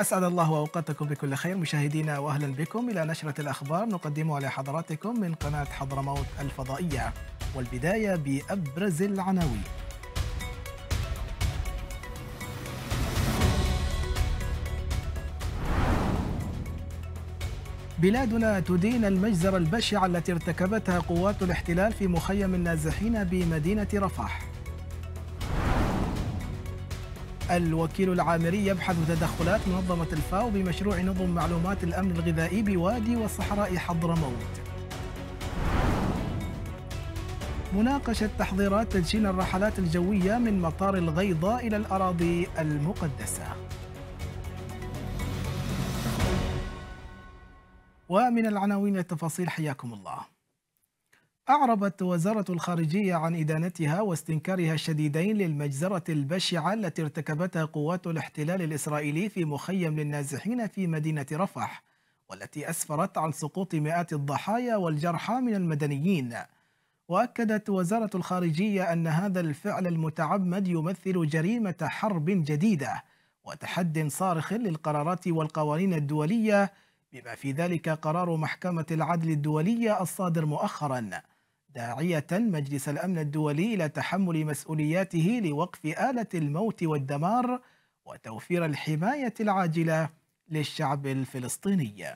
أسعد الله أوقاتكم بكل خير مشاهدينا وأهلا بكم إلى نشرة الأخبار نقدمها لحضراتكم من قناة حضرموت الفضائية والبداية بأبرز العناوين بلادنا تدين المجزرة البشعة التي ارتكبتها قوات الاحتلال في مخيم النازحين بمدينة رفح الوكيل العامري يبحث تدخلات منظمة الفاو بمشروع نظم معلومات الأمن الغذائي بوادي وصحراء حضرموت مناقشة تحضيرات تدشين الرحلات الجوية من مطار الغيضة إلى الأراضي المقدسة ومن العناوين التفاصيل حياكم الله أعربت وزارة الخارجية عن إدانتها واستنكارها الشديدين للمجزرة البشعة التي ارتكبتها قوات الاحتلال الإسرائيلي في مخيم للنازحين في مدينة رفح والتي أسفرت عن سقوط مئات الضحايا والجرحى من المدنيين وأكدت وزارة الخارجية أن هذا الفعل المتعمد يمثل جريمة حرب جديدة وتحد صارخ للقرارات والقوانين الدولية بما في ذلك قرار محكمة العدل الدولية الصادر مؤخراً داعية مجلس الأمن الدولي إلى تحمل مسؤولياته لوقف آلة الموت والدمار وتوفير الحماية العاجلة للشعب الفلسطيني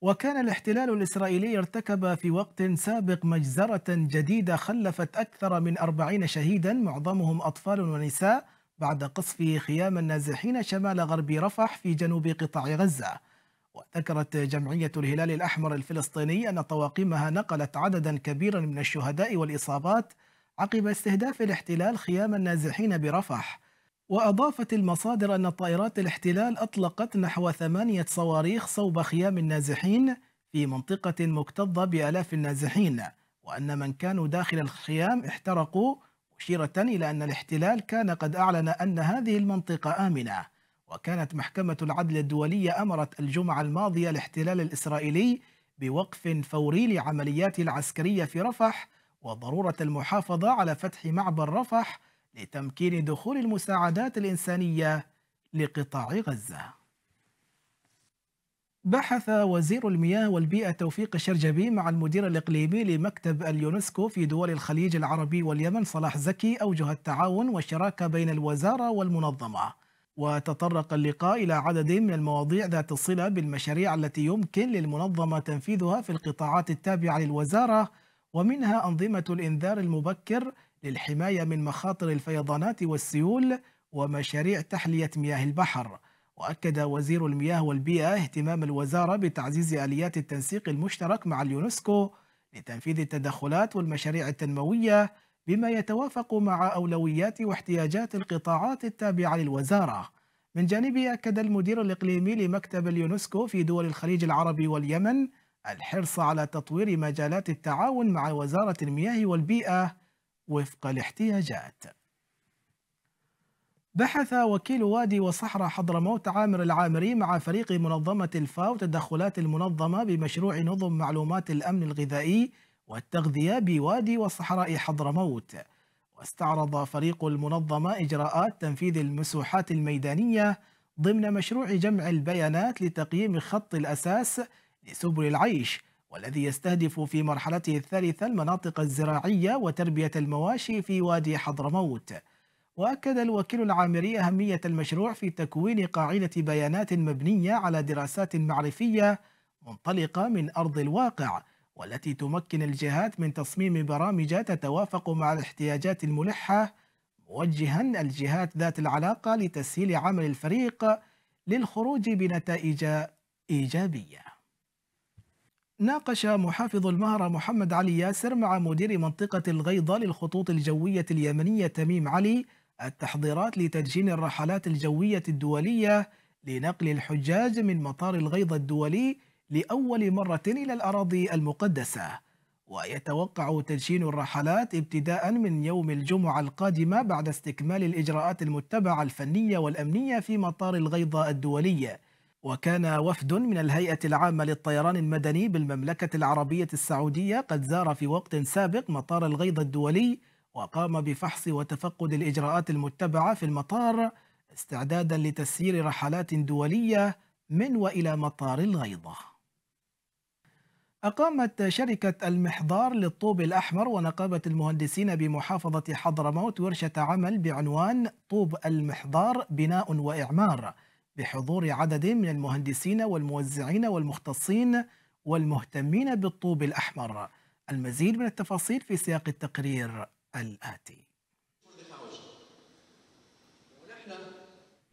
وكان الاحتلال الإسرائيلي ارتكب في وقت سابق مجزرة جديدة خلفت أكثر من أربعين شهيدا معظمهم أطفال ونساء بعد قصف خيام النازحين شمال غرب رفح في جنوب قطاع غزة وذكرت جمعية الهلال الأحمر الفلسطيني أن طواقمها نقلت عددا كبيرا من الشهداء والإصابات عقب استهداف الاحتلال خيام النازحين برفح وأضافت المصادر أن طائرات الاحتلال أطلقت نحو ثمانية صواريخ صوب خيام النازحين في منطقة مكتظة بآلاف النازحين وأن من كانوا داخل الخيام احترقوا مشيرة إلى أن الاحتلال كان قد أعلن أن هذه المنطقة آمنة وكانت محكمة العدل الدولية أمرت الجمعة الماضية الاحتلال الإسرائيلي بوقف فوري لعمليات العسكرية في رفح وضرورة المحافظة على فتح معبر رفح لتمكين دخول المساعدات الإنسانية لقطاع غزة بحث وزير المياه والبيئة توفيق الشرجبي مع المدير الإقليمي لمكتب اليونسكو في دول الخليج العربي واليمن صلاح زكي أوجه التعاون والشراكة بين الوزارة والمنظمة وتطرق اللقاء إلى عدد من المواضيع ذات الصلة بالمشاريع التي يمكن للمنظمة تنفيذها في القطاعات التابعة للوزارة ومنها أنظمة الإنذار المبكر للحماية من مخاطر الفيضانات والسيول ومشاريع تحلية مياه البحر وأكد وزير المياه والبيئة اهتمام الوزارة بتعزيز آليات التنسيق المشترك مع اليونسكو لتنفيذ التدخلات والمشاريع التنموية بما يتوافق مع أولويات واحتياجات القطاعات التابعة للوزارة من جانبه أكد المدير الإقليمي لمكتب اليونسكو في دول الخليج العربي واليمن الحرص على تطوير مجالات التعاون مع وزارة المياه والبيئة وفق الاحتياجات بحث وكيل وادي وصحراء حضرموت عامر العامري مع فريق منظمة الفاو تدخلات المنظمة بمشروع نظم معلومات الأمن الغذائي والتغذية بوادي وصحراء حضرموت واستعرض فريق المنظمة إجراءات تنفيذ المسوحات الميدانية ضمن مشروع جمع البيانات لتقييم خط الأساس لسبل العيش والذي يستهدف في مرحلته الثالثة المناطق الزراعية وتربية المواشي في وادي حضرموت وأكد الوكيل العامري أهمية المشروع في تكوين قاعدة بيانات مبنية على دراسات معرفية منطلقة من أرض الواقع والتي تمكن الجهات من تصميم برامج تتوافق مع الاحتياجات الملحة موجها الجهات ذات العلاقة لتسهيل عمل الفريق للخروج بنتائج إيجابية ناقش محافظ المهرة محمد علي ياسر مع مدير منطقة الغيضة للخطوط الجوية اليمنية تميم علي التحضيرات لتدشين الرحلات الجوية الدولية لنقل الحجاج من مطار الغيضة الدولي لأول مرة إلى الأراضي المقدسة ويتوقع تدشين الرحلات ابتداء من يوم الجمعة القادمة بعد استكمال الإجراءات المتبعة الفنية والأمنية في مطار الغيضة الدولي وكان وفد من الهيئة العامة للطيران المدني بالمملكة العربية السعودية قد زار في وقت سابق مطار الغيضة الدولي وقام بفحص وتفقد الإجراءات المتبعة في المطار استعدادا لتسيير رحلات دولية من وإلى مطار الغيضة أقامت شركة المحضار للطوب الأحمر ونقابة المهندسين بمحافظة حضرموت ورشة عمل بعنوان طوب المحضار بناء وإعمار بحضور عدد من المهندسين والموزعين والمختصين والمهتمين بالطوب الأحمر المزيد من التفاصيل في سياق التقرير الآتي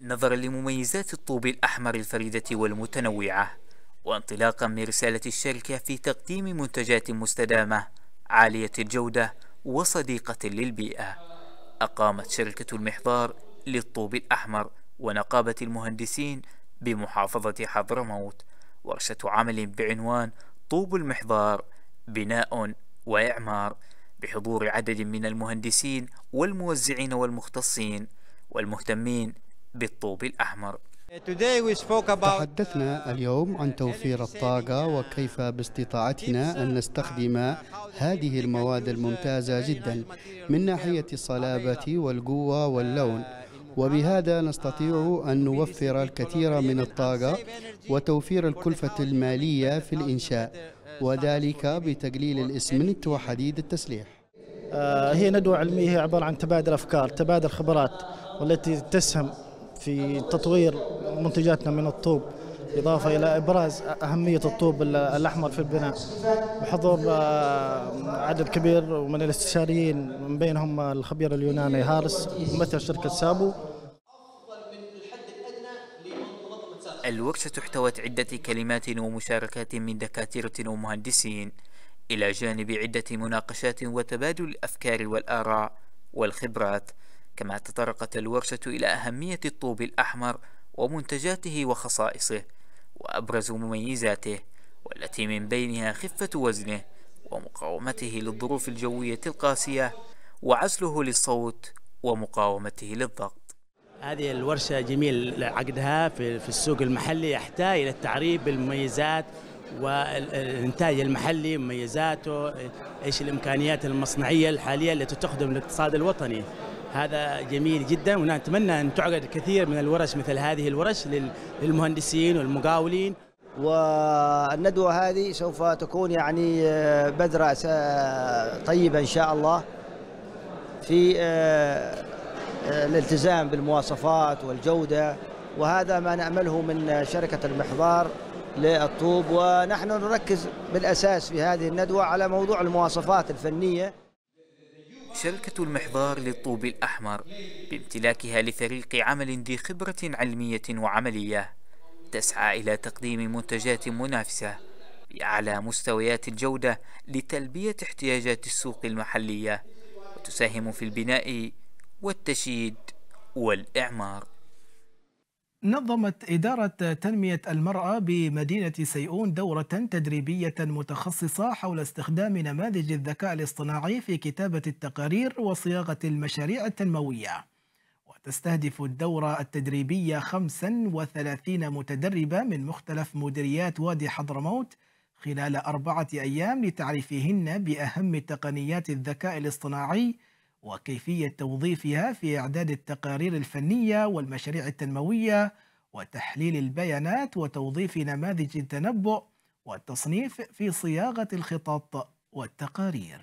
نظرا لمميزات الطوب الأحمر الفريدة والمتنوعة وانطلاقا من رسالة الشركة في تقديم منتجات مستدامة عالية الجودة وصديقة للبيئة أقامت شركة المحضار للطوب الأحمر ونقابة المهندسين بمحافظة حضرموت ورشة عمل بعنوان طوب المحضار بناء وإعمار بحضور عدد من المهندسين والموزعين والمختصين والمهتمين بالطوب الأحمر تحدثنا اليوم عن توفير الطاقة وكيف باستطاعتنا أن نستخدم هذه المواد الممتازة جدا من ناحية الصلابة والقوة واللون وبهذا نستطيع أن نوفر الكثير من الطاقة وتوفير الكلفة المالية في الإنشاء وذلك بتقليل الإسمنت وحديد التسليح آه، هي ندوة علمية عبارة عن تبادل أفكار تبادل خبرات والتي تسهم في تطوير منتجاتنا من الطوب إضافة إلى إبراز أهمية الطوب الأحمر في البناء بحضور آه، عدد كبير من الاستشاريين من بينهم الخبير اليوناني هارس ممثل شركة سابو الورشة احتوت عدة كلمات ومشاركات من دكاترة ومهندسين إلى جانب عدة مناقشات وتبادل الأفكار والآراء والخبرات كما تطرقت الورشة إلى أهمية الطوب الأحمر ومنتجاته وخصائصه وأبرز مميزاته والتي من بينها خفة وزنه ومقاومته للظروف الجوية القاسية وعزله للصوت ومقاومته للضغط هذه الورشة جميل عقدها في السوق المحلي يحتاج إلى التعريب بالمميزات والإنتاج المحلي مميزاته إيش الإمكانيات المصنعية الحالية التي تخدم الاقتصاد الوطني هذا جميل جدا ونتمنى أن تعقد كثير من الورش مثل هذه الورش للمهندسين والمقاولين والندوة هذه سوف تكون يعني آه، بذرة طيبة إن شاء الله في آه، آه، الالتزام بالمواصفات والجودة وهذا ما نأمله من شركة المحضار للطوب ونحن نركز بالأساس في هذه الندوة على موضوع المواصفات الفنية شركة المحضار للطوب الأحمر بامتلاكها لفريق عمل ذي خبرة علمية وعملية تسعى إلى تقديم منتجات منافسة بأعلى مستويات الجودة لتلبية احتياجات السوق المحلية وتساهم في البناء والتشييد والإعمار نظمت إدارة تنمية المرأة بمدينة سيئون دورة تدريبية متخصصة حول استخدام نماذج الذكاء الاصطناعي في كتابة التقارير وصياغة المشاريع التنموية وتستهدف الدورة التدريبية 35 متدربة من مختلف مديريات وادي حضرموت خلال أربعة أيام لتعريفهن بأهم تقنيات الذكاء الاصطناعي وكيفية توظيفها في إعداد التقارير الفنية والمشاريع التنموية وتحليل البيانات وتوظيف نماذج التنبؤ والتصنيف في صياغة الخطط والتقارير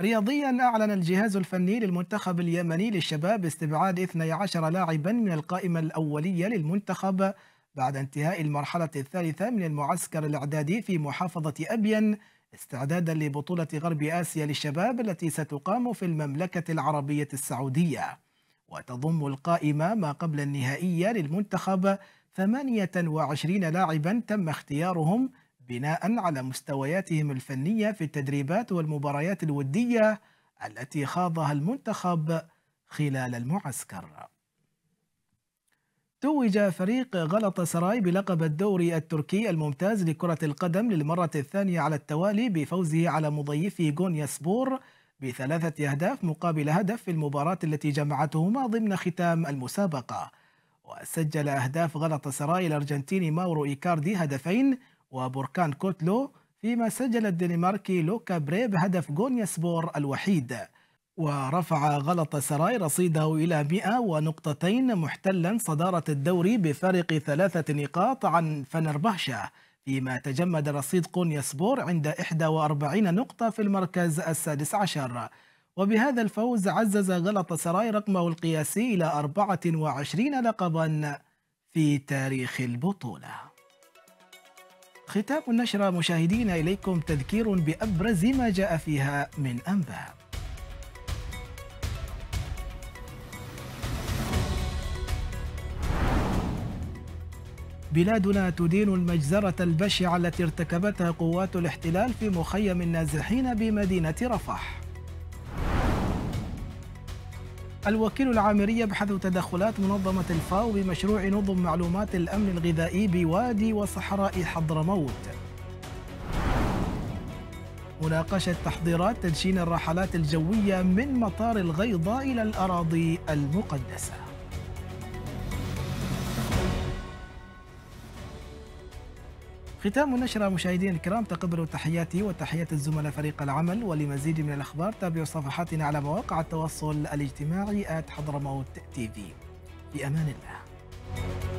رياضيا أعلن الجهاز الفني للمنتخب اليمني للشباب استبعاد 12 لاعبا من القائمة الأولية للمنتخب بعد انتهاء المرحلة الثالثة من المعسكر الإعدادي في محافظة أبين استعدادا لبطولة غرب آسيا للشباب التي ستقام في المملكة العربية السعودية وتضم القائمة ما قبل النهائية للمنتخب 28 لاعبا تم اختيارهم بناء على مستوياتهم الفنية في التدريبات والمباريات الودية التي خاضها المنتخب خلال المعسكر توج فريق غلط سراي بلقب الدوري التركي الممتاز لكرة القدم للمرة الثانية على التوالي بفوزه على مضيفه غونيا سبور بثلاثة أهداف مقابل هدف في المباراة التي جمعتهما ضمن ختام المسابقة وسجل أهداف غلط سراي الأرجنتيني ماورو إيكاردي هدفين وبركان كوتلو فيما سجل الدنماركي لوكا بريب هدف غونيا سبور الوحيد ورفع غلط سراي رصيده إلى 100 ونقطتين محتلا صدارة الدوري بفارق ثلاثة نقاط عن فنربهشة فيما تجمد رصيد قونيا سبور عند 41 نقطة في المركز السادس عشر وبهذا الفوز عزز غلط سراي رقمه القياسي إلى 24 لقبا في تاريخ البطولة ختام النشرة مشاهدينا إليكم تذكير بأبرز ما جاء فيها من أنباء بلادنا تدين المجزرة البشعة التي ارتكبتها قوات الاحتلال في مخيم النازحين بمدينة رفح الوكيل العامري يبحث تدخلات منظمة الفاو بمشروع نظم معلومات الأمن الغذائي بوادي وصحراء حضرموت مناقشة تحضيرات تدشين الرحلات الجوية من مطار الغيضة إلى الأراضي المقدسة ختام النشرة مشاهدينا الكرام تقبلوا تحياتي وتحيات الزملاء فريق العمل ولمزيد من الأخبار تابعوا صفحاتنا على مواقع التواصل الاجتماعي حضرموت تي في بأمان الله